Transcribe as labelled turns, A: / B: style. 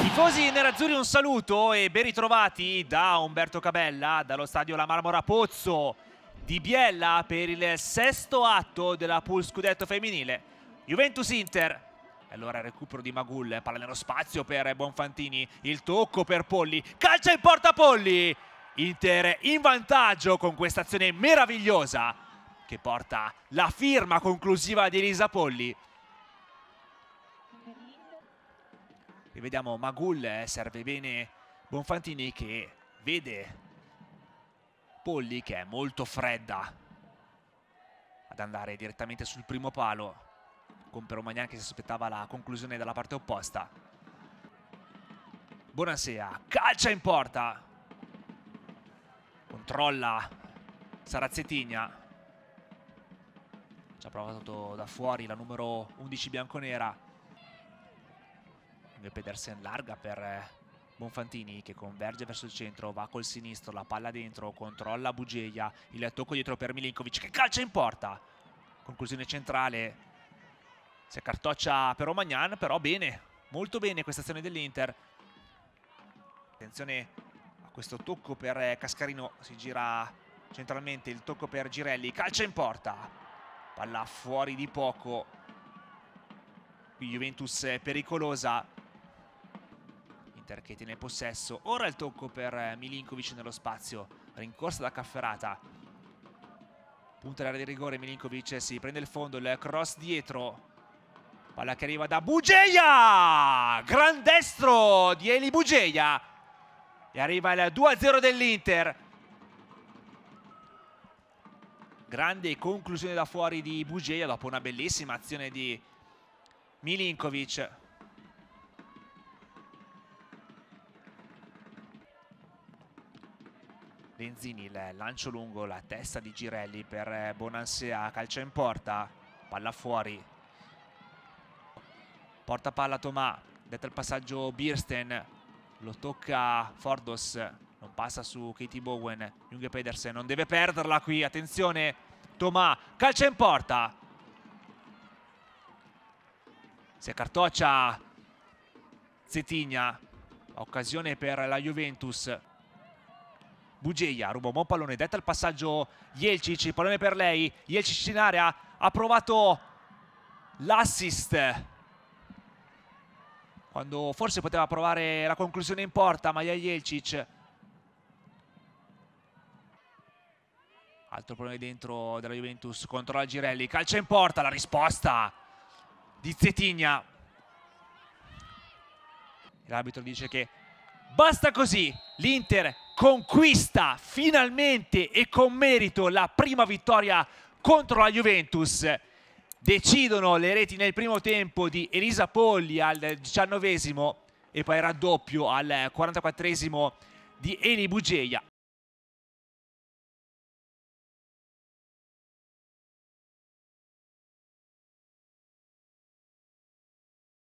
A: Tifosi nerazzurri un saluto e ben ritrovati da Umberto Cabella, dallo stadio La Marmora Pozzo di Biella per il sesto atto della Pool Scudetto femminile. Juventus-Inter, allora recupero di Magul, palla nello spazio per Bonfantini, il tocco per Polli, calcia in porta Polli! Inter in vantaggio con questa azione meravigliosa che porta la firma conclusiva di Elisa Polli. Rivediamo Magul, eh, serve bene Bonfantini che vede Polli che è molto fredda ad andare direttamente sul primo palo con Peromagnan che si aspettava la conclusione dalla parte opposta. Buonasera, calcia in porta. Controlla Sarazzetigna. Ci ha provato da fuori la numero 11 bianconera. Pedersen larga per eh, Bonfantini che converge verso il centro, va col sinistro, la palla dentro, controlla Bugeia, il tocco dietro per Milinkovic che calcia in porta. Conclusione centrale, si accartoccia per Romagnan, però bene, molto bene questa azione dell'Inter. Attenzione a questo tocco per eh, Cascarino, si gira centralmente il tocco per Girelli, calcia in porta, palla fuori di poco. Qui Juventus eh, pericolosa, Inter che tiene possesso. Ora il tocco per eh, Milinkovic nello spazio. Rincorsa da Cafferata. Punta l'area di rigore Milinkovic si prende il fondo, il cross dietro. Palla che arriva da Bugeia! Gran destro di Eli Bugeia. E arriva il 2-0 dell'Inter. Grande conclusione da fuori di Bugeia dopo una bellissima azione di Milinkovic. Benzini il lancio lungo la testa di Girelli per eh, Bonansea calcio in porta palla fuori porta palla Tomà detta il passaggio Birsten lo tocca Fordos non passa su Katie Bowen Junge Pedersen non deve perderla qui attenzione Tomà calcio in porta si accartoccia Zetigna occasione per la Juventus Bugeia ruba un buon pallone detta al passaggio Jelcic pallone per lei Jelcic in area ha provato l'assist quando forse poteva provare la conclusione in porta Maia Jelcic altro pallone dentro della Juventus controlla Girelli calcia in porta la risposta di Zetigna l'arbitro dice che basta così l'Inter conquista finalmente e con merito la prima vittoria contro la Juventus. Decidono le reti nel primo tempo di Elisa Polli al diciannovesimo e poi raddoppio al 44 esimo di Eli Bugeia.